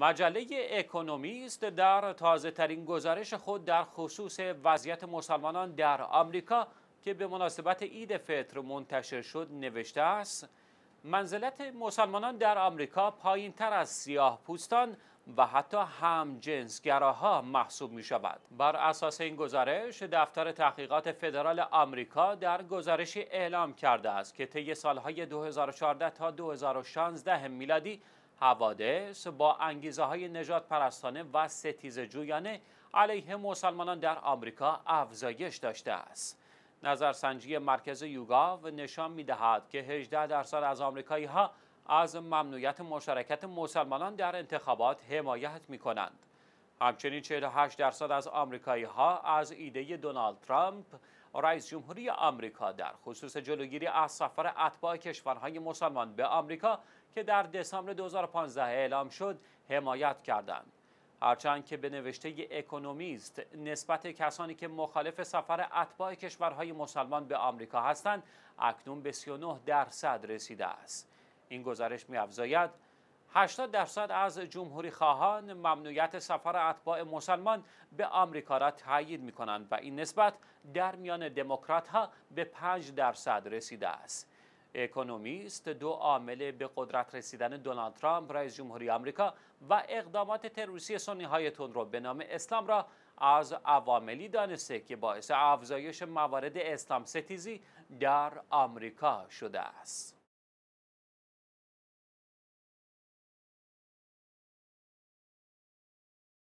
مجله اکونومیست در تازه ترین گزارش خود در خصوص وضعیت مسلمانان در آمریکا که به مناسبت عید فطر منتشر شد نوشته است منزلت مسلمانان در آمریکا پایین تر از سیاه پوستان و حتی همجنسگراها محسوب می شود. بر اساس این گزارش دفتر تحقیقات فدرال آمریکا در گزارشی اعلام کرده است که طی سالهای 2014 تا 2016 میلادی حوادث با انگیزه های نجات پرستانه و ستیز جویانه علیه مسلمانان در آمریکا افزایش داشته است. نظرسنجی مرکز یوگاو نشان می دهد که 18 درصد از آمریکایی ها از ممنوعیت مشارکت مسلمانان در انتخابات حمایت می کنند. همچنین 48 درصد از آمریکایی ها از ایده دونالد ترامپ رئیس جمهوری آمریکا در خصوص جلوگیری از سفر اتباع کشورهای مسلمان به آمریکا که در دسامبر 2015 اعلام شد حمایت کردند هرچند که به نوشته اکونومیست نسبت کسانی که مخالف سفر اتباع کشورهای مسلمان به آمریکا هستند اکنون به 39 درصد رسیده است این گزارش می‌افزاید 80 درصد از جمهوری خواهان ممنوعیت سفر اتباع مسلمان به آمریکا را تایید می کنند و این نسبت در میان دموکرات ها به 5 درصد رسیده است. اکونومیست دو عامل به قدرت رسیدن دونالد ترامپ رئیس جمهوری آمریکا و اقدامات تروریستی سنی های رو به نام اسلام را از عواملی دانسته که باعث افزایش موارد اسلام ستیزی در آمریکا شده است.